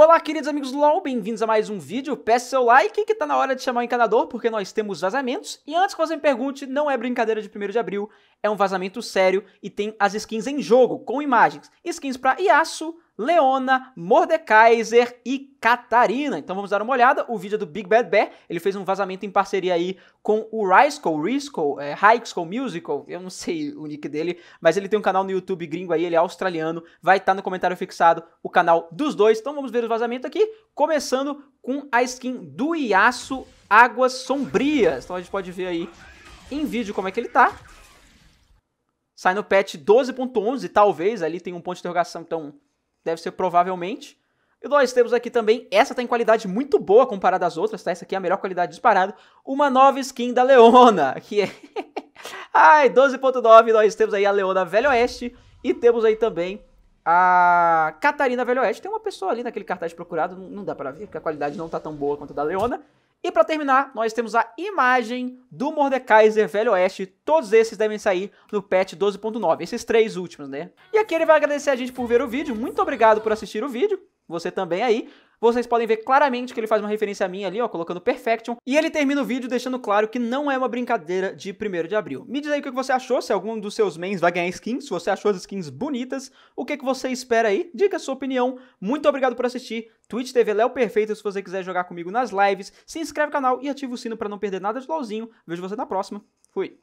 Olá, queridos amigos do LoL, bem-vindos a mais um vídeo. Peça seu like que tá na hora de chamar o encanador, porque nós temos vazamentos. E antes que você me pergunte, não é brincadeira de 1 de abril, é um vazamento sério e tem as skins em jogo, com imagens. Skins para Yasuo, Leona, Mordekaiser e Catarina. Então vamos dar uma olhada. O vídeo é do Big Bad Bear, ele fez um vazamento em parceria aí com o Risco, Risco, é, High School Musical, eu não sei o nick dele, mas ele tem um canal no YouTube gringo aí, ele é australiano, vai estar tá no comentário fixado o canal dos dois. Então vamos ver o vazamento aqui, começando com a skin do Iaço Águas Sombrias. Então a gente pode ver aí em vídeo como é que ele tá. Sai no patch 12.11, talvez, ali tem um ponto de interrogação, então deve ser provavelmente. E nós temos aqui também, essa tem qualidade muito boa comparada às outras, tá? Essa aqui é a melhor qualidade disparada. Uma nova skin da Leona, que é... Ai, 12.9, nós temos aí a Leona Velho Oeste e temos aí também a Catarina Velho Oeste. Tem uma pessoa ali naquele cartaz procurado, não dá para ver, porque a qualidade não tá tão boa quanto a da Leona. E para terminar, nós temos a imagem do Mordekaiser Velho Oeste. Todos esses devem sair no patch 12.9, esses três últimos, né? E aqui ele vai agradecer a gente por ver o vídeo. Muito obrigado por assistir o vídeo. Você também aí. Vocês podem ver claramente que ele faz uma referência a mim ali, ó, colocando Perfection. E ele termina o vídeo deixando claro que não é uma brincadeira de 1 de abril. Me diz aí o que você achou, se algum dos seus mains vai ganhar skins, se você achou as skins bonitas, o que, que você espera aí, Dica a sua opinião. Muito obrigado por assistir. Twitch TV Léo Perfeito, se você quiser jogar comigo nas lives, se inscreve no canal e ativa o sino para não perder nada de LOLzinho. Vejo você na próxima. Fui.